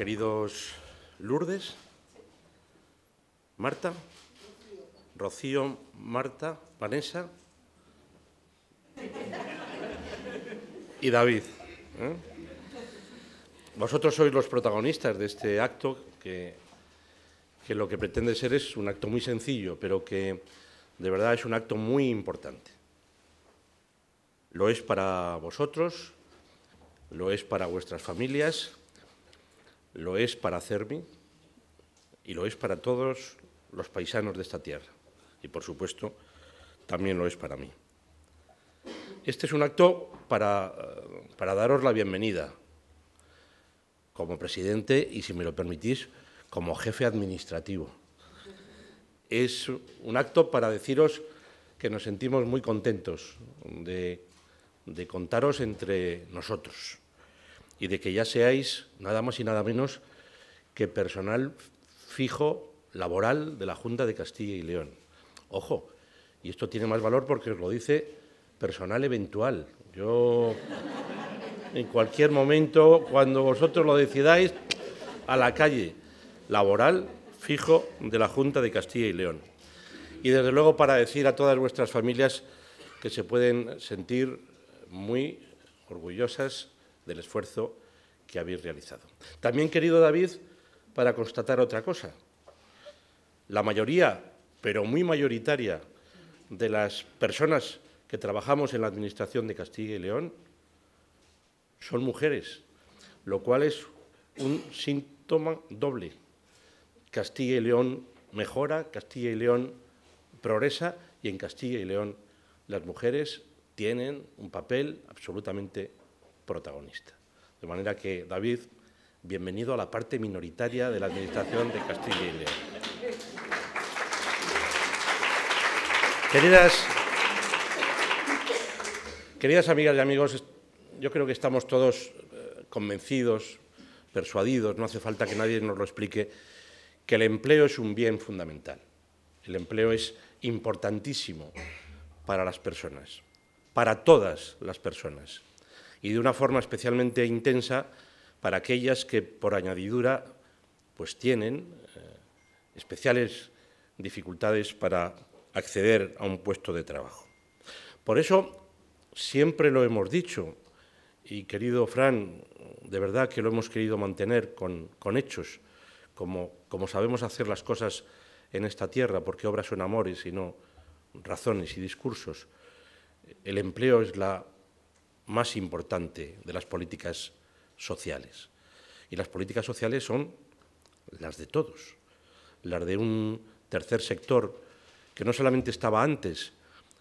queridos Lourdes, Marta, Rocío, Marta, Vanessa y David. ¿eh? Vosotros sois los protagonistas de este acto que lo que pretende ser es un acto muy sencillo, pero que de verdad es un acto muy importante. Lo es para vosotros, lo es para vuestras familias lo es para CERMI y lo es para todos los paisanos de esta tierra. Y, por supuesto, también lo es para mí. Este es un acto para, eh, daros la bienvenida como presidente y, si me lo permitís, como jefe administrativo. Es un acto para deciros que nos sentimos muy contentos de contaros entre nosotros y de que ya seáis nada más y nada menos que personal fijo laboral de la Junta de Castilla y León. Ojo, y esto tiene más valor porque os lo dice personal eventual. Yo, en cualquier momento, cuando vosotros lo decidáis, a la calle laboral fijo de la Junta de Castilla y León. Y desde luego para decir a todas vuestras familias que se pueden sentir muy orgullosas del esfuerzo que habéis realizado. También, querido David, para constatar otra cosa, la mayoría, pero muy mayoritaria, de las personas que trabajamos en la Administración de Castilla y León son mujeres, lo cual es un síntoma doble. Castilla y León mejora, Castilla y León progresa y en Castilla y León las mujeres tienen un papel absolutamente protagonista. De manera que, David, bienvenido a la parte minoritaria de la Administración de Castilla y León. Queridas, queridas amigas y amigos, yo creo que estamos todos eh, convencidos, persuadidos, no hace falta que nadie nos lo explique, que el empleo es un bien fundamental. El empleo es importantísimo para las personas, para todas las personas y de una forma especialmente intensa para aquellas que por añadidura pues tienen eh, especiales dificultades para acceder a un puesto de trabajo. Por eso siempre lo hemos dicho y querido Fran, de verdad que lo hemos querido mantener con, hechos, como, como sabemos hacer las cosas en esta tierra, porque obras son amores y no razones y discursos. El empleo es la más importante de las políticas sociales. Y las políticas sociales son las de todos, las de un tercer sector que no solamente estaba antes,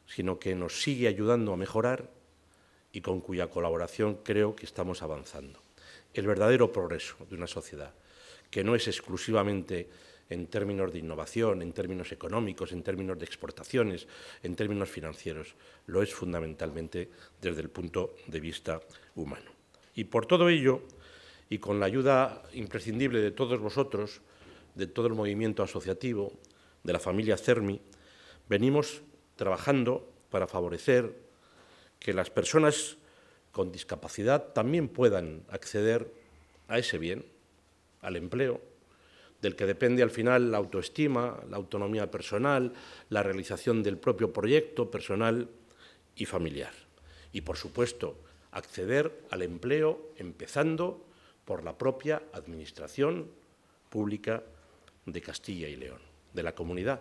sino que nos sigue ayudando a mejorar y con cuya colaboración creo que estamos avanzando. El verdadero progreso de una sociedad, que no es exclusivamente en términos de innovación, en términos económicos, en términos de exportaciones, en términos financieros, lo es fundamentalmente desde el punto de vista humano. Y por todo ello, y con la ayuda imprescindible de todos vosotros, de todo el movimiento asociativo, de la familia CERMI, venimos trabajando para favorecer que las personas con discapacidad también puedan acceder a ese bien, al empleo, del que depende al final la autoestima, la autonomía personal, la realización del propio proyecto personal y familiar. Y, por supuesto, acceder al empleo empezando por la propia Administración Pública de Castilla y León, de la comunidad,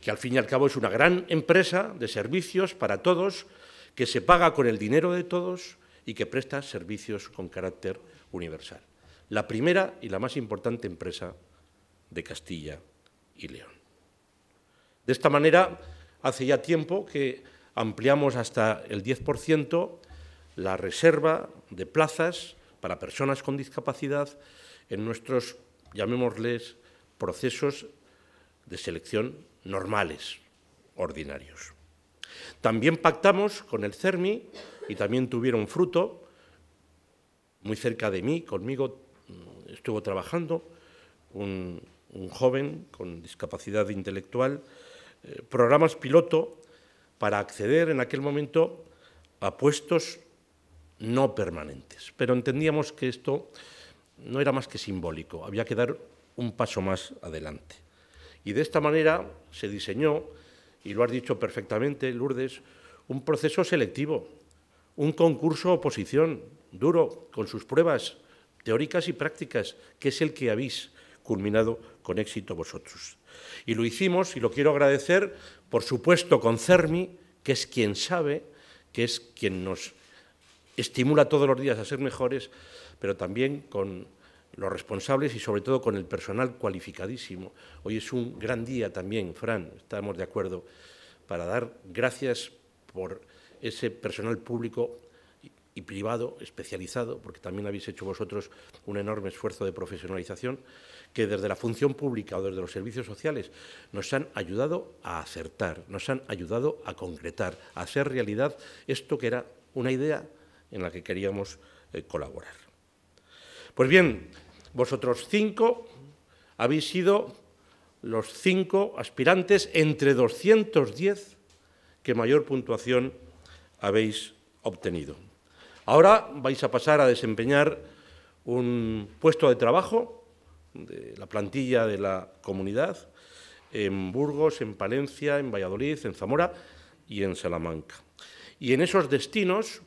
que al fin y al cabo es una gran empresa de servicios para todos, que se paga con el dinero de todos y que presta servicios con carácter universal. La primera y la más importante empresa de Castilla y León. De esta manera, hace ya tiempo que ampliamos hasta el 10% la reserva de plazas para personas con discapacidad en nuestros, llamémosles, procesos de selección normales, ordinarios. También pactamos con el CERMI y también tuvieron fruto, muy cerca de mí, conmigo mm, estuvo trabajando un un joven con discapacidad intelectual, eh, programas piloto para acceder en aquel momento a puestos no permanentes. Pero entendíamos que esto no era más que simbólico, había que dar un paso más adelante. Y de esta manera se diseñó, y lo has dicho perfectamente, Lourdes, un proceso selectivo, un concurso oposición duro, con sus pruebas teóricas y prácticas, que es el que habéis culminado con éxito vosotros. Y lo hicimos, y lo quiero agradecer, por supuesto, con CERMI, que es quien sabe, que es quien nos estimula todos los días a ser mejores, pero también con los responsables y sobre todo con el personal cualificadísimo. Hoy es un gran día también, Fran, estamos de acuerdo, para dar gracias por ese personal público y privado especializado, porque también habéis hecho vosotros un enorme esfuerzo de profesionalización, que desde la función pública o desde los servicios sociales nos han ayudado a acertar, nos han ayudado a concretar, a hacer realidad esto que era una idea en la que queríamos eh, colaborar. Pues bien, vosotros cinco habéis sido los cinco aspirantes entre 210 que mayor puntuación habéis obtenido. Ahora vais a pasar a desempeñar un puesto de trabajo de la plantilla de la comunidad en Burgos, en Palencia, en Valladolid, en Zamora y en Salamanca. Y en esos destinos,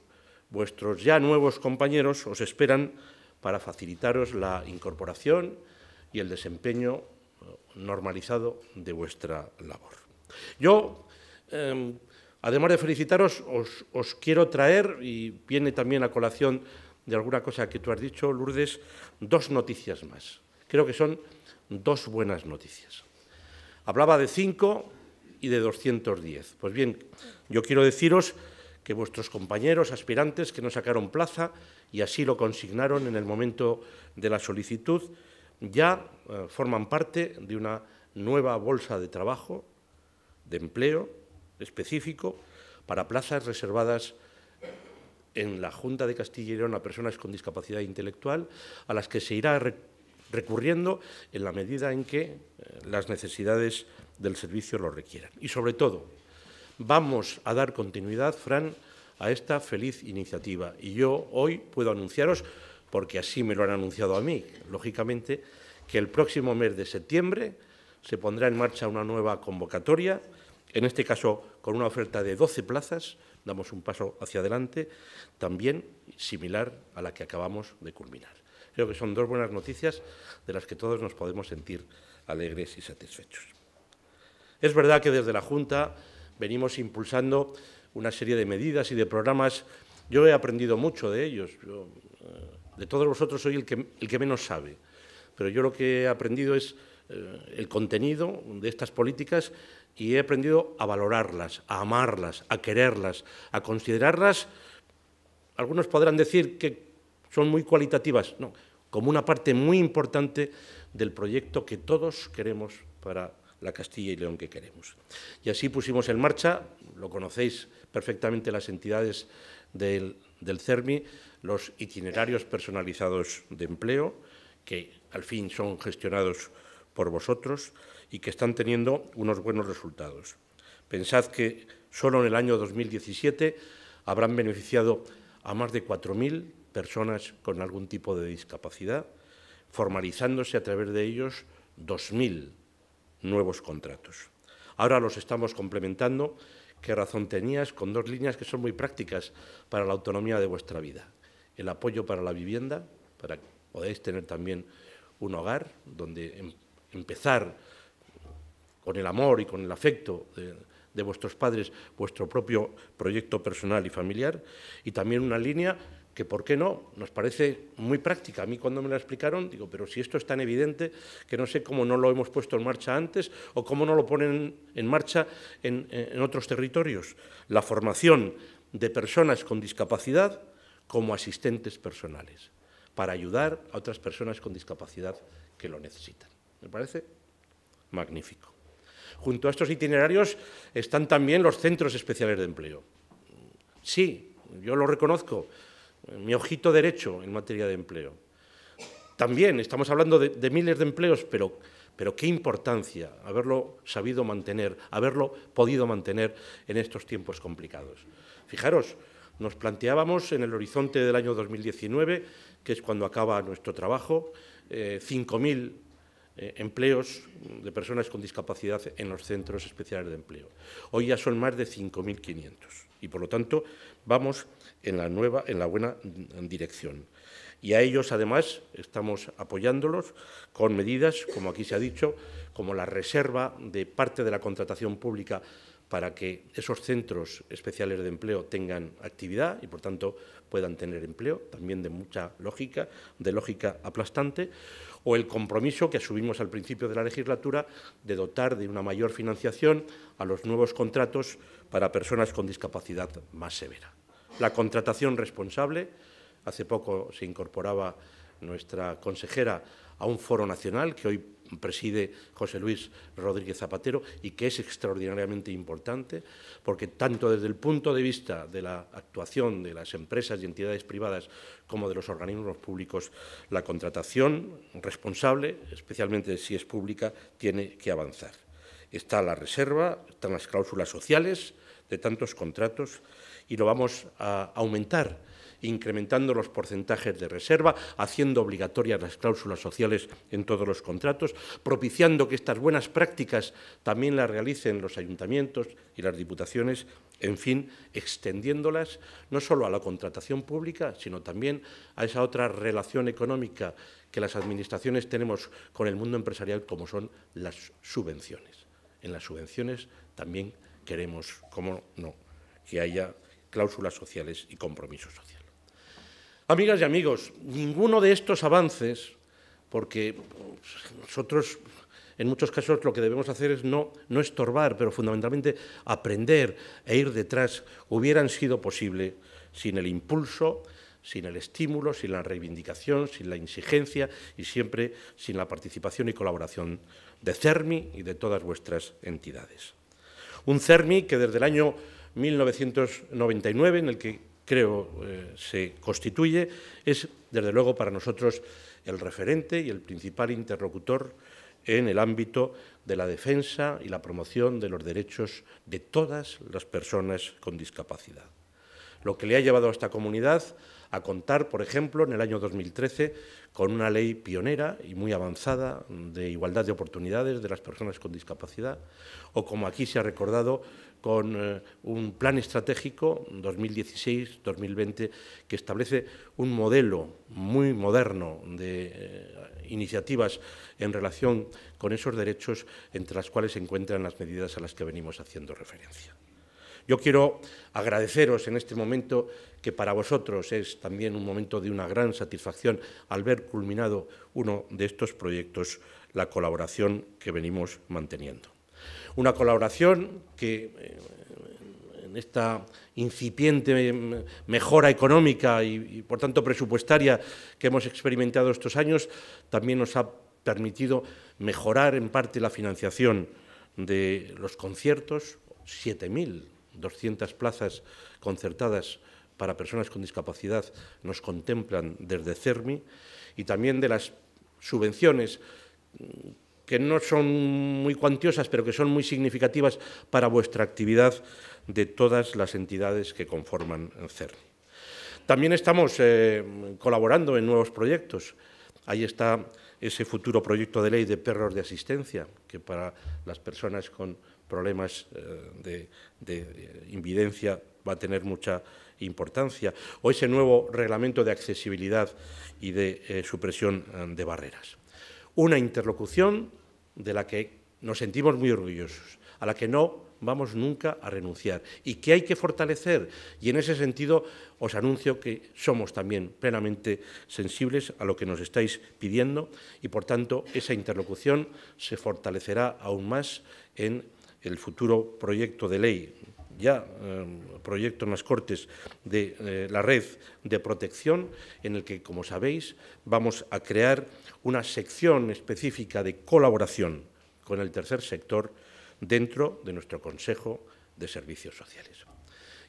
vuestros ya nuevos compañeros os esperan para facilitaros la incorporación y el desempeño eh, normalizado de vuestra labor. Yo, em, además de felicitaros, os, os, quiero traer, y viene también a colación de alguna cosa que tú has dicho, Lourdes, dos noticias más. Creo que son dos buenas noticias. Hablaba de 5 y de 210. Pues bien, yo quiero deciros que vuestros compañeros aspirantes que no sacaron plaza y así lo consignaron en el momento de la solicitud, ya eh, forman parte de una nueva bolsa de trabajo, de empleo específico, para plazas reservadas en la Junta de Castilla y León a personas con discapacidad intelectual, a las que se irá recurriendo en la medida en que eh, las necesidades del servicio lo requieran. Y sobre todo, vamos a dar continuidad, Fran, a esta feliz iniciativa. Y yo hoy puedo anunciaros, porque así me lo han anunciado a mí, lógicamente, que el próximo mes de septiembre se pondrá en marcha una nueva convocatoria, en este caso con una oferta de 12 plazas, damos un paso hacia adelante, también similar a la que acabamos de culminar. Creo que son dos buenas noticias de las que todos nos podemos sentir alegres y satisfechos. Es verdad que desde la Junta venimos impulsando una serie de medidas y de programas. Yo he aprendido mucho de ellos. Eh, de todos vosotros soy el que, el que menos sabe, pero yo lo que he aprendido es eh, el contenido de estas políticas y he aprendido a valorarlas, a amarlas, a quererlas, a considerarlas. Algunos podrán decir que son muy cualitativas, no, como una parte muy importante del proyecto que todos queremos para la Castilla y León que queremos. Y así pusimos en marcha, lo conocéis perfectamente las entidades del, del CERMI, los itinerarios personalizados de empleo, que al fin son gestionados por vosotros y que están teniendo unos buenos resultados. Pensad que solo en el año 2017 habrán beneficiado a más de 4.000 personas con algún tipo de discapacidad, formalizándose a través de ellos 2.000 nuevos contratos. Ahora los estamos complementando, qué razón tenías, con dos líneas que son muy prácticas para la autonomía de vuestra vida. El apoyo para la vivienda, para que podáis tener también un hogar donde em-, empezar con el amor y con el afecto de, de vuestros padres vuestro propio proyecto personal y familiar. Y también una línea que, ¿por qué no? Nos parece muy práctica. A mí cuando me la explicaron, digo, pero si esto es tan evidente que no sé cómo no lo hemos puesto en marcha antes o cómo no lo ponen en marcha en, en otros territorios. La formación de personas con discapacidad como asistentes personales para ayudar a otras personas con discapacidad que lo necesitan. ¿Me parece? Magnífico. Junto a estos itinerarios están también los centros especiales de empleo. Sí, yo lo reconozco, mi ojito derecho en materia de empleo. También estamos hablando de, miles de empleos, pero, pero qué importancia haberlo sabido mantener, haberlo podido mantener en estos tiempos complicados. Fijaros, nos planteábamos en el horizonte del año 2019, que es cuando acaba nuestro trabajo, eh, 5.000 eh, empleos de personas con discapacidad en los centros especiales de empleo. Hoy ya son más de 5.500 y, por lo tanto, vamos en la, nueva, en la buena dirección. Y a ellos, además, estamos apoyándolos con medidas, como aquí se ha dicho, como la reserva de parte de la contratación pública para que esos centros especiales de empleo tengan actividad y, por tanto, puedan tener empleo, también de mucha lógica, de lógica aplastante, o el compromiso que asumimos al principio de la legislatura de dotar de una mayor financiación a los nuevos contratos para personas con discapacidad más severa. La contratación responsable, hace poco se incorporaba nuestra consejera a un foro nacional que hoy preside José Luis Rodríguez Zapatero y que es extraordinariamente importante, porque tanto desde el punto de vista de la actuación de las empresas y entidades privadas como de los organismos públicos, la contratación responsable, especialmente si es pública, tiene que avanzar. Está la reserva, están las cláusulas sociales de tantos contratos y lo vamos a aumentar incrementando los porcentajes de reserva, haciendo obligatorias las cláusulas sociales en todos los contratos, propiciando que estas buenas prácticas también las realicen los ayuntamientos y las diputaciones, en fin, extendiéndolas no solo a la contratación pública, sino también a esa otra relación económica que las administraciones tenemos con el mundo empresarial, como son las subvenciones. En las subvenciones también queremos, como no, que haya cláusulas sociales y compromisos sociales. Amigas y amigos, ninguno de estos avances, porque pues, nosotros en muchos casos lo que debemos hacer es no, no estorbar, pero fundamentalmente aprender e ir detrás, hubieran sido posible sin el impulso, sin el estímulo, sin la reivindicación, sin la exigencia y siempre sin la participación y colaboración de CERMI y de todas vuestras entidades. Un CERMI que desde el año 1999, en el que creo, eh, se constituye, es desde luego para nosotros el referente y el principal interlocutor en el ámbito de la defensa y la promoción de los derechos de todas las personas con discapacidad lo que le ha llevado a esta comunidad a contar, por ejemplo, en el año 2013 con una ley pionera y muy avanzada de igualdad de oportunidades de las personas con discapacidad, o como aquí se ha recordado, con eh, un plan estratégico 2016-2020 que establece un modelo muy moderno de eh, iniciativas en relación con esos derechos, entre las cuales se encuentran las medidas a las que venimos haciendo referencia. Yo quiero agradeceros en este momento que para vosotros es también un momento de una gran satisfacción al ver culminado uno de estos proyectos, la colaboración que venimos manteniendo. Una colaboración que eh, en esta incipiente mejora económica y, y, por tanto presupuestaria que hemos experimentado estos años, también nos ha permitido mejorar en parte la financiación de los conciertos, 7.000 200 plazas concertadas para personas con discapacidad nos contemplan desde CERMI y también de las subvenciones mm, que no son muy cuantiosas, pero que son muy significativas para vuestra actividad de todas las entidades que conforman CERMI. También estamos eh, colaborando en nuevos proyectos. Ahí está ese futuro proyecto de ley de perros de asistencia, que para las personas con problemas eh, de, eh, invidencia va a tener mucha importancia, o ese nuevo reglamento de accesibilidad y de eh, supresión de barreras. Una interlocución de la que nos sentimos muy orgullosos, a la que no vamos nunca a renunciar y que hay que fortalecer. Y en ese sentido os anuncio que somos también plenamente sensibles a lo que nos estáis pidiendo y, por tanto, esa interlocución se fortalecerá aún más en el futuro proyecto de ley, ya eh, proyecto en las Cortes de eh, la red de protección, en el que, como sabéis, vamos a crear una sección específica de colaboración con el tercer sector dentro de nuestro Consejo de Servicios Sociales.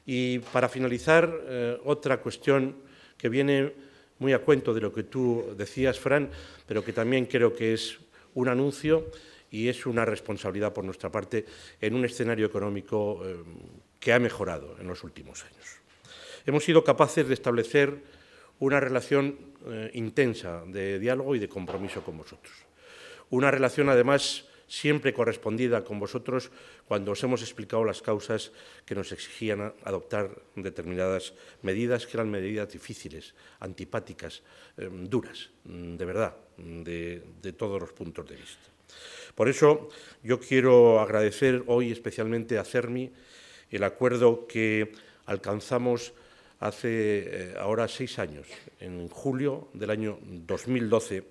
Y para finalizar, eh, otra cuestión que viene muy a cuento de lo que tú decías, Fran, pero que también creo que es un anuncio y es una responsabilidad por nuestra parte en un escenario económico eh, que ha mejorado en los últimos años. Hemos sido capaces de establecer una relación eh, intensa de diálogo y de compromiso con vosotros. Una relación, además, siempre correspondida con vosotros cuando os hemos explicado las causas que nos exigían adoptar determinadas medidas, que eran medidas difíciles, antipáticas, eh, duras, de verdad, de todos los puntos de vista. Por eso yo quiero agradecer hoy especialmente a CERMI el acuerdo que alcanzamos hace eh, ahora seis años, en julio del año 2012,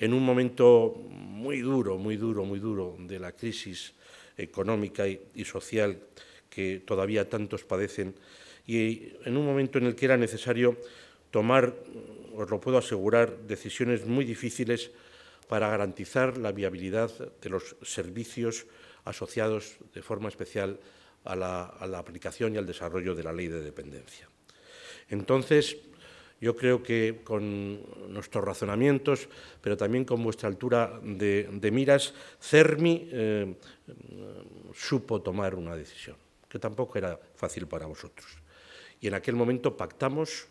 en un momento muy duro, muy duro, muy duro de la crisis económica y, y social que todavía tantos padecen, y en un momento en el que era necesario tomar, os lo puedo asegurar, decisiones muy difíciles para garantizar la viabilidad de los servicios asociados de forma especial a la, aplicación y al desarrollo de la ley de dependencia. Entonces, yo creo que con nuestros razonamientos, pero también con vuestra altura de, miras, CERMI eh, supo tomar una decisión, que tampoco era fácil para vosotros. Y en aquel momento pactamos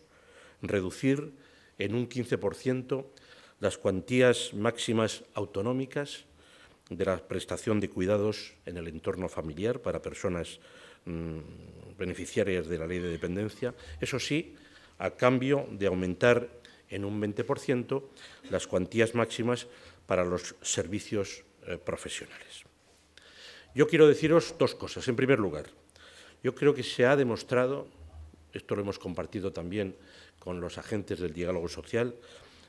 reducir en un 15% las cuantías máximas autonómicas de la prestación de cuidados en el entorno familiar para personas mm, beneficiarias de la ley de dependencia, eso sí, a cambio de aumentar en un 20% las cuantías máximas para los servicios eh, profesionales. Yo quiero deciros dos cosas. En primer lugar, yo creo que se ha demostrado, esto lo hemos compartido también con los agentes del diálogo social,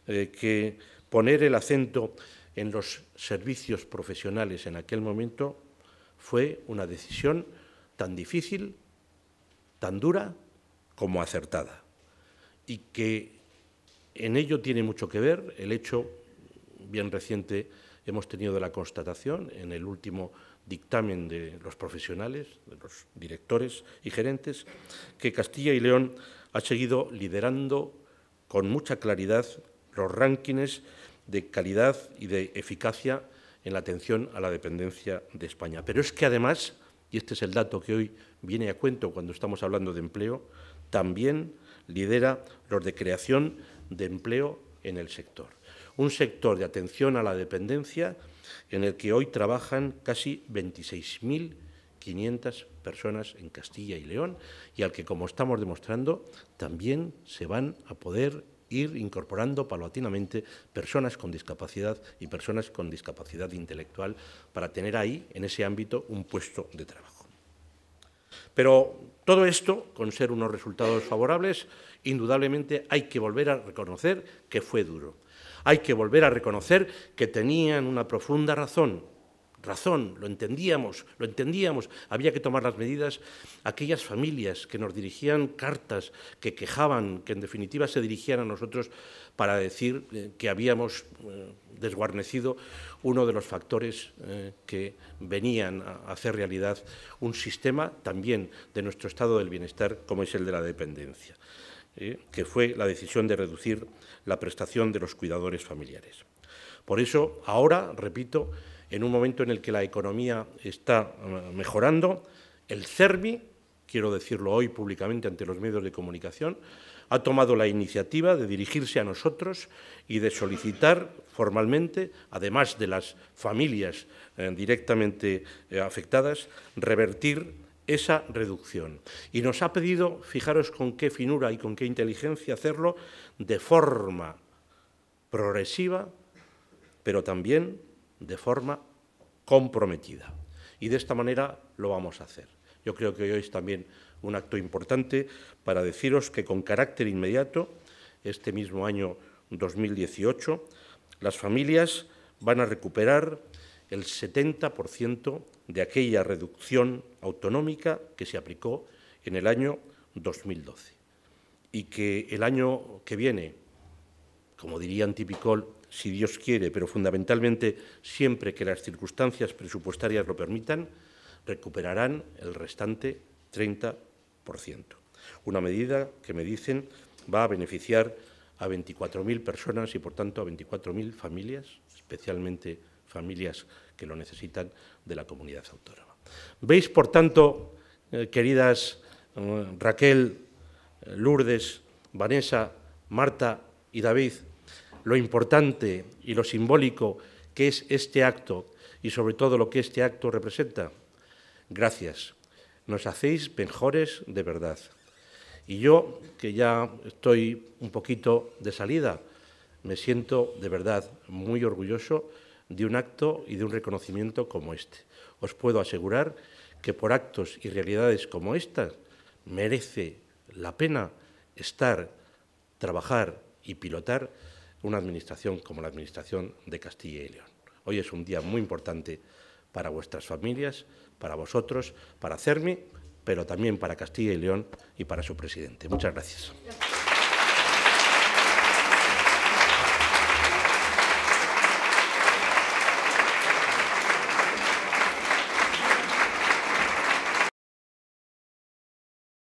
eh, que poner el acento en los servicios profesionales en aquel momento fue una decisión tan difícil, tan dura como acertada. Y que en ello tiene mucho que ver el hecho bien reciente hemos tenido la constatación en el último dictamen de los profesionales, de los directores y gerentes, que Castilla y León ha seguido liderando con mucha claridad los rankings de calidad y de eficacia en la atención a la dependencia de España. Pero es que además, y este es el dato que hoy viene a cuento cuando estamos hablando de empleo, también lidera los de creación de empleo en el sector. Un sector de atención a la dependencia en el que hoy trabajan casi 26.500 personas en Castilla y León y al que, como estamos demostrando, también se van a poder ir incorporando paulatinamente personas con discapacidad y personas con discapacidad intelectual para tener ahí, en ese ámbito, un puesto de trabajo. Pero todo esto, con ser unos resultados favorables, indudablemente hay que volver a reconocer que fue duro. Hay que volver a reconocer que tenían una profunda razón razón, lo entendíamos, lo entendíamos, había que tomar las medidas, aquellas familias que nos dirigían cartas, que quejaban, que en definitiva se dirigían a nosotros para decir eh, que habíamos eh, desguarnecido uno de los factores eh, que venían a hacer realidad un sistema también de nuestro estado del bienestar como es el de la dependencia, que fue la decisión de reducir la prestación de los cuidadores familiares. Por eso, ahora, repito, en un momento en el que la economía está eh, mejorando. El CERMI, quiero decirlo hoy públicamente ante los medios de comunicación, ha tomado la iniciativa de dirigirse a nosotros y de solicitar formalmente, además de las familias eh, directamente eh, afectadas, revertir esa reducción. Y nos ha pedido, fijaros con qué finura y con qué inteligencia hacerlo, de forma progresiva, pero también de forma comprometida. Y de esta manera lo vamos a hacer. Yo creo que hoy es también un acto importante para deciros que con carácter inmediato, este mismo año 2018, las familias van a recuperar el 70% de aquella reducción autonómica que se aplicó en el año 2012 y que el año que viene, como dirían Antipicol, si Dios quiere, pero fundamentalmente siempre que las circunstancias presupuestarias lo permitan, recuperarán el restante 30%. Una medida que, me dicen, va a beneficiar a 24.000 personas y, por tanto, a 24.000 familias, especialmente familias que lo necesitan de la comunidad autónoma. Veis, por tanto, eh, queridas eh, Raquel, eh, Lourdes, Vanessa, Marta y David, lo importante y lo simbólico que es este acto y sobre todo lo que este acto representa. Gracias, nos hacéis mejores de verdad. Y yo, que ya estoy un poquito de salida, me siento de verdad muy orgulloso de un acto y de un reconocimiento como este. Os puedo asegurar que por actos y realidades como estas merece la pena estar, trabajar y pilotar una administración como la Administración de Castilla y León. Hoy es un día muy importante para vuestras familias, para vosotros, para CERMI, pero también para Castilla y León y para su presidente. Muchas gracias.